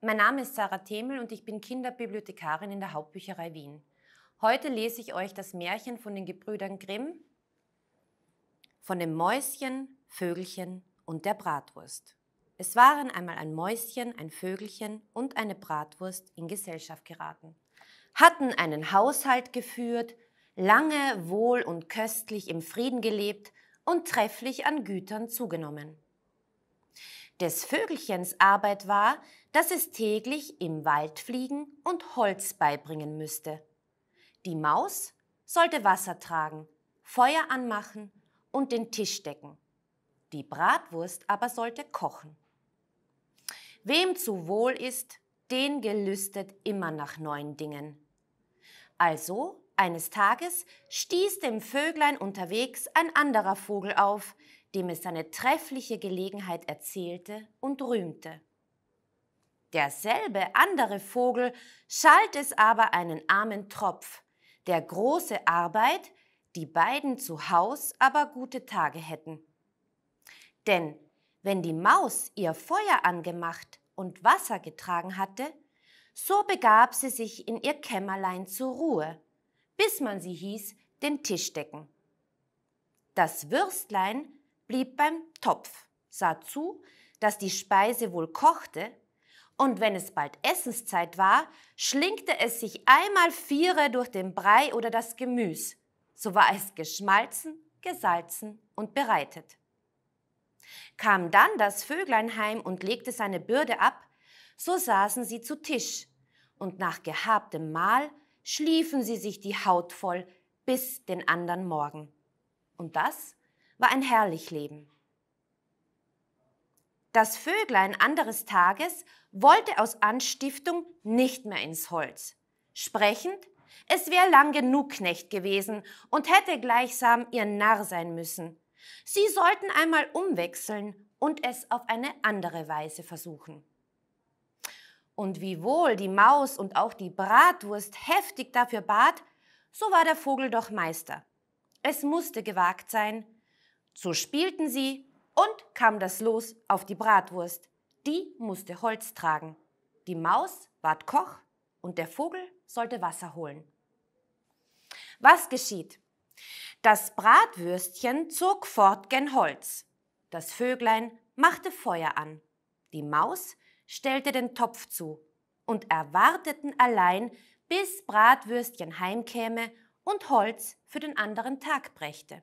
Mein Name ist Sarah Themel und ich bin Kinderbibliothekarin in der Hauptbücherei Wien. Heute lese ich euch das Märchen von den Gebrüdern Grimm, von dem Mäuschen, Vögelchen und der Bratwurst. Es waren einmal ein Mäuschen, ein Vögelchen und eine Bratwurst in Gesellschaft geraten, hatten einen Haushalt geführt, lange wohl und köstlich im Frieden gelebt und trefflich an Gütern zugenommen des Vögelchens Arbeit war, dass es täglich im Wald fliegen und Holz beibringen müsste. Die Maus sollte Wasser tragen, Feuer anmachen und den Tisch decken. Die Bratwurst aber sollte kochen. Wem zu wohl ist, den gelüstet immer nach neuen Dingen. Also, eines Tages stieß dem Vöglein unterwegs ein anderer Vogel auf, dem es seine treffliche Gelegenheit erzählte und rühmte. Derselbe andere Vogel schalt es aber einen armen Tropf, der große Arbeit, die beiden zu Haus aber gute Tage hätten. Denn wenn die Maus ihr Feuer angemacht und Wasser getragen hatte, so begab sie sich in ihr Kämmerlein zur Ruhe, bis man sie hieß, den Tisch decken. Das Würstlein blieb beim Topf, sah zu, dass die Speise wohl kochte, und wenn es bald Essenszeit war, schlingte es sich einmal Viere durch den Brei oder das Gemüse. So war es geschmalzen, gesalzen und bereitet. Kam dann das Vöglein heim und legte seine Bürde ab, so saßen sie zu Tisch, und nach gehabtem Mahl schliefen sie sich die Haut voll bis den andern Morgen. Und das war ein herrlich Leben. Das Vöglein anderes Tages wollte aus Anstiftung nicht mehr ins Holz. Sprechend, es wäre lang genug Knecht gewesen und hätte gleichsam ihr Narr sein müssen. Sie sollten einmal umwechseln und es auf eine andere Weise versuchen. Und wiewohl die Maus und auch die Bratwurst heftig dafür bat, so war der Vogel doch Meister. Es musste gewagt sein, so spielten sie und kam das Los auf die Bratwurst. Die musste Holz tragen. Die Maus ward Koch und der Vogel sollte Wasser holen. Was geschieht? Das Bratwürstchen zog fort gen Holz. Das Vöglein machte Feuer an. Die Maus stellte den Topf zu und erwarteten allein, bis Bratwürstchen heimkäme und Holz für den anderen Tag brächte.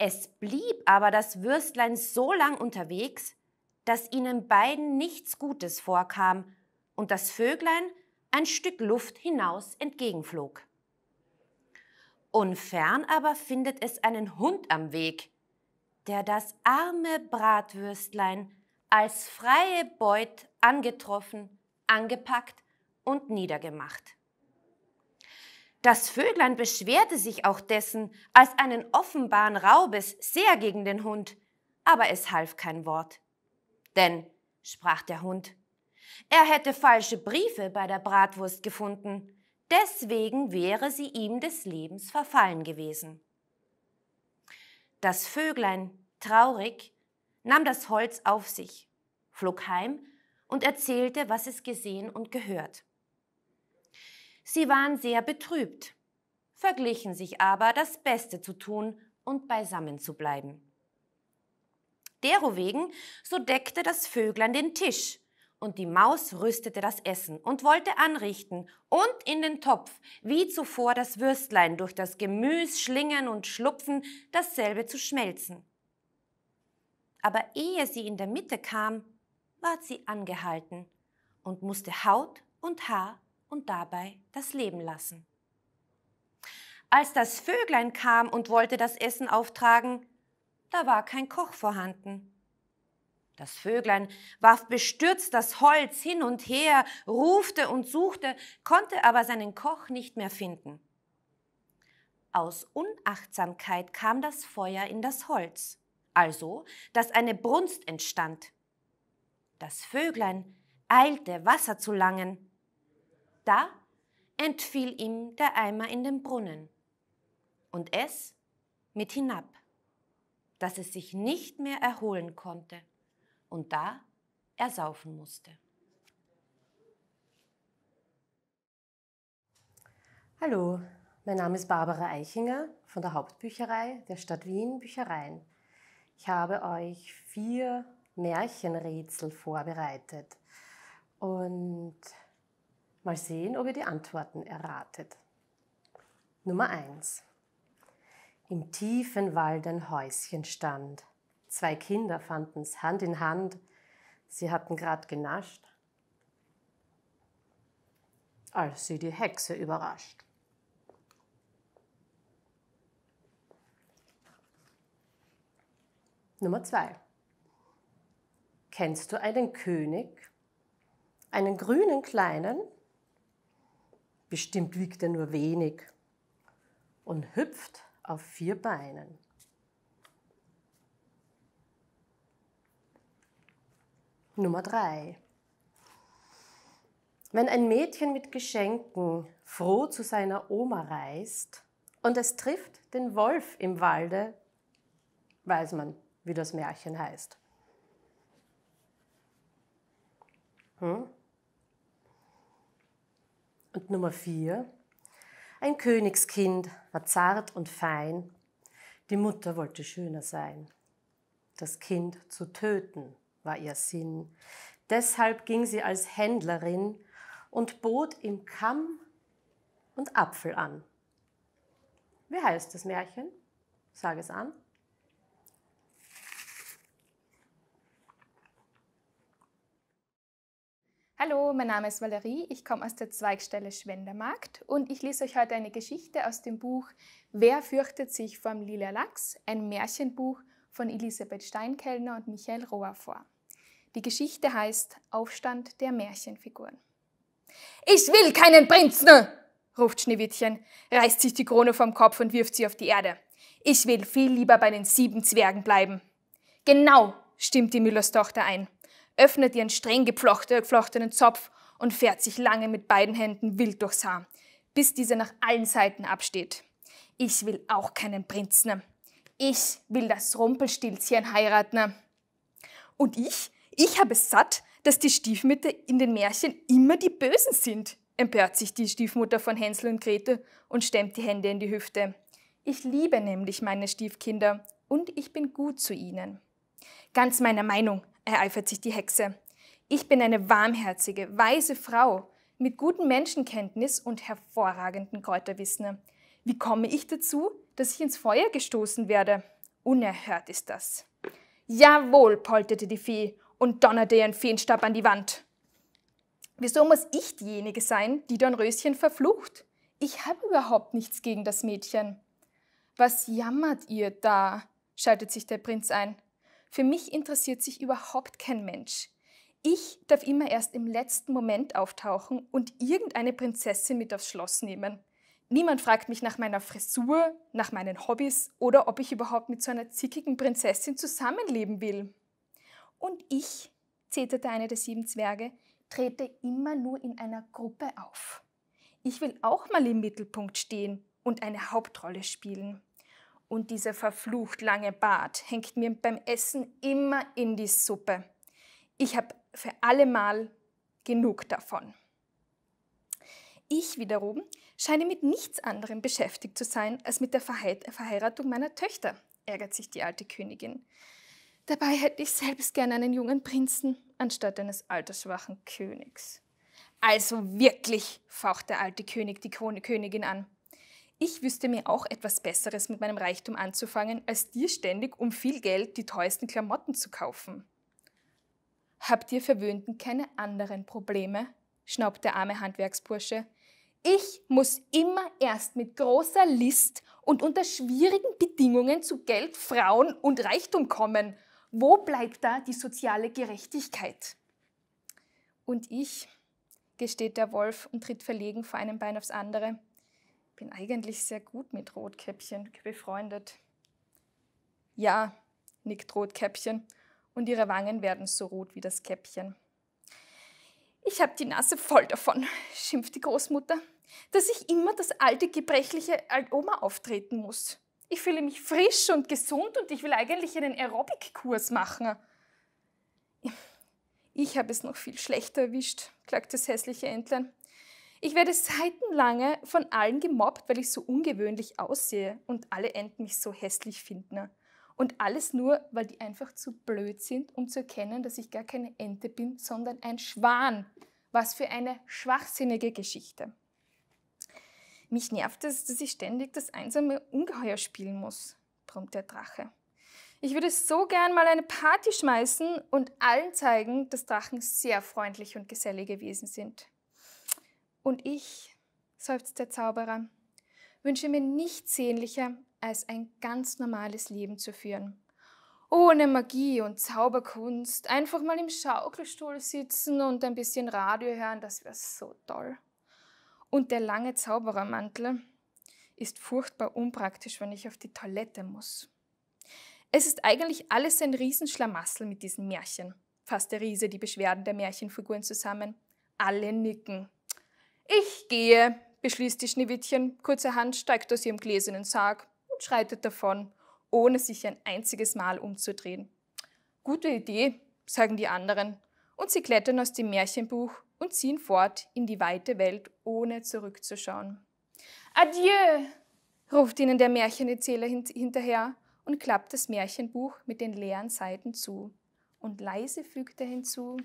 Es blieb aber das Würstlein so lang unterwegs, dass ihnen beiden nichts Gutes vorkam und das Vöglein ein Stück Luft hinaus entgegenflog. Unfern aber findet es einen Hund am Weg, der das arme Bratwürstlein als freie Beut angetroffen, angepackt und niedergemacht. Das Vöglein beschwerte sich auch dessen als einen offenbaren Raubes sehr gegen den Hund, aber es half kein Wort. Denn, sprach der Hund, er hätte falsche Briefe bei der Bratwurst gefunden, deswegen wäre sie ihm des Lebens verfallen gewesen. Das Vöglein, traurig, nahm das Holz auf sich, flog heim und erzählte, was es gesehen und gehört. Sie waren sehr betrübt, verglichen sich aber, das Beste zu tun und beisammen zu bleiben. Derowegen, so deckte das Vöglein den Tisch, und die Maus rüstete das Essen und wollte anrichten und in den Topf, wie zuvor das Würstlein durch das Gemüs schlingen und schlupfen, dasselbe zu schmelzen. Aber ehe sie in der Mitte kam, ward sie angehalten und musste Haut und Haar und dabei das Leben lassen. Als das Vöglein kam und wollte das Essen auftragen, da war kein Koch vorhanden. Das Vöglein warf bestürzt das Holz hin und her, rufte und suchte, konnte aber seinen Koch nicht mehr finden. Aus Unachtsamkeit kam das Feuer in das Holz, also dass eine Brunst entstand. Das Vöglein eilte, Wasser zu langen, da entfiel ihm der Eimer in den Brunnen und es mit hinab, dass es sich nicht mehr erholen konnte und da ersaufen musste. Hallo, mein Name ist Barbara Eichinger von der Hauptbücherei der Stadt Wien Büchereien. Ich habe euch vier Märchenrätsel vorbereitet und Mal sehen, ob ihr die Antworten erratet. Nummer 1. Im tiefen Wald ein Häuschen stand. Zwei Kinder fanden's Hand in Hand. Sie hatten grad genascht, als sie die Hexe überrascht. Nummer 2. Kennst du einen König? Einen grünen kleinen? Bestimmt wiegt er nur wenig und hüpft auf vier Beinen. Nummer drei. Wenn ein Mädchen mit Geschenken froh zu seiner Oma reist und es trifft den Wolf im Walde, weiß man, wie das Märchen heißt. Hm? Und Nummer vier, ein Königskind war zart und fein, die Mutter wollte schöner sein. Das Kind zu töten war ihr Sinn. Deshalb ging sie als Händlerin und bot ihm Kamm und Apfel an. Wie heißt das Märchen? Sag es an. Hallo, mein Name ist Valerie, ich komme aus der Zweigstelle Schwendermarkt und ich lese euch heute eine Geschichte aus dem Buch Wer fürchtet sich vom lila Lachs? Ein Märchenbuch von Elisabeth Steinkellner und Michael Rohr vor. Die Geschichte heißt Aufstand der Märchenfiguren. Ich will keinen Prinzen! ruft Schneewittchen, reißt sich die Krone vom Kopf und wirft sie auf die Erde. Ich will viel lieber bei den sieben Zwergen bleiben. Genau, stimmt die Müllers Tochter ein öffnet ihren streng geflochtenen Zopf und fährt sich lange mit beiden Händen wild durchs Haar, bis dieser nach allen Seiten absteht. Ich will auch keinen Prinzen. Ich will das Rumpelstilzchen heiraten. Und ich? Ich habe es satt, dass die Stiefmütter in den Märchen immer die Bösen sind, empört sich die Stiefmutter von Hänsel und Grete und stemmt die Hände in die Hüfte. Ich liebe nämlich meine Stiefkinder und ich bin gut zu ihnen. Ganz meiner Meinung, ereifert sich die Hexe. Ich bin eine warmherzige, weise Frau mit gutem Menschenkenntnis und hervorragenden Kräuterwissen. Wie komme ich dazu, dass ich ins Feuer gestoßen werde? Unerhört ist das. Jawohl, polterte die Fee und donnerte ihren Feenstab an die Wand. Wieso muss ich diejenige sein, die Dornröschen verflucht? Ich habe überhaupt nichts gegen das Mädchen. Was jammert ihr da? schaltet sich der Prinz ein. Für mich interessiert sich überhaupt kein Mensch. Ich darf immer erst im letzten Moment auftauchen und irgendeine Prinzessin mit aufs Schloss nehmen. Niemand fragt mich nach meiner Frisur, nach meinen Hobbys oder ob ich überhaupt mit so einer zickigen Prinzessin zusammenleben will. Und ich, zeterte einer der sieben Zwerge, trete immer nur in einer Gruppe auf. Ich will auch mal im Mittelpunkt stehen und eine Hauptrolle spielen. Und dieser verflucht lange Bart hängt mir beim Essen immer in die Suppe. Ich habe für allemal genug davon. Ich wiederum scheine mit nichts anderem beschäftigt zu sein als mit der Verheiratung meiner Töchter, ärgert sich die alte Königin. Dabei hätte ich selbst gern einen jungen Prinzen anstatt eines altersschwachen Königs. Also wirklich, faucht der alte König die Krone Königin an. Ich wüsste mir auch etwas Besseres mit meinem Reichtum anzufangen, als dir ständig um viel Geld die teuersten Klamotten zu kaufen. Habt ihr Verwöhnten keine anderen Probleme? schnaubt der arme Handwerksbursche. Ich muss immer erst mit großer List und unter schwierigen Bedingungen zu Geld, Frauen und Reichtum kommen. Wo bleibt da die soziale Gerechtigkeit? Und ich, gesteht der Wolf und tritt verlegen vor einem Bein aufs andere bin eigentlich sehr gut mit Rotkäppchen befreundet. Ja, nickt Rotkäppchen, und ihre Wangen werden so rot wie das Käppchen. Ich habe die Nase voll davon, schimpft die Großmutter, dass ich immer das alte, gebrechliche Altoma auftreten muss. Ich fühle mich frisch und gesund und ich will eigentlich einen Aerobikkurs machen. Ich habe es noch viel schlechter erwischt, klagt das hässliche Entlein. Ich werde seitenlange von allen gemobbt, weil ich so ungewöhnlich aussehe und alle Enten mich so hässlich finden. Und alles nur, weil die einfach zu blöd sind, um zu erkennen, dass ich gar keine Ente bin, sondern ein Schwan. Was für eine schwachsinnige Geschichte. Mich nervt es, dass ich ständig das einsame Ungeheuer spielen muss, brummt der Drache. Ich würde so gern mal eine Party schmeißen und allen zeigen, dass Drachen sehr freundlich und gesellige Wesen sind. Und ich, seufzt der Zauberer, wünsche mir nichts sehnlicher, als ein ganz normales Leben zu führen. Ohne Magie und Zauberkunst, einfach mal im Schaukelstuhl sitzen und ein bisschen Radio hören, das wäre so toll. Und der lange Zauberermantel ist furchtbar unpraktisch, wenn ich auf die Toilette muss. Es ist eigentlich alles ein Riesenschlamassel mit diesen Märchen, fasst der Riese die Beschwerden der Märchenfiguren zusammen. Alle nicken. Ich gehe, beschließt die Schneewittchen, kurzerhand steigt aus ihrem gläsernen Sarg und schreitet davon, ohne sich ein einziges Mal umzudrehen. Gute Idee, sagen die anderen, und sie klettern aus dem Märchenbuch und ziehen fort in die weite Welt, ohne zurückzuschauen. Adieu, ruft ihnen der Märchenerzähler hint hinterher und klappt das Märchenbuch mit den leeren Seiten zu. Und leise fügt er hinzu,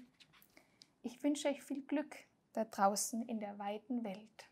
ich wünsche euch viel Glück da draußen in der weiten Welt.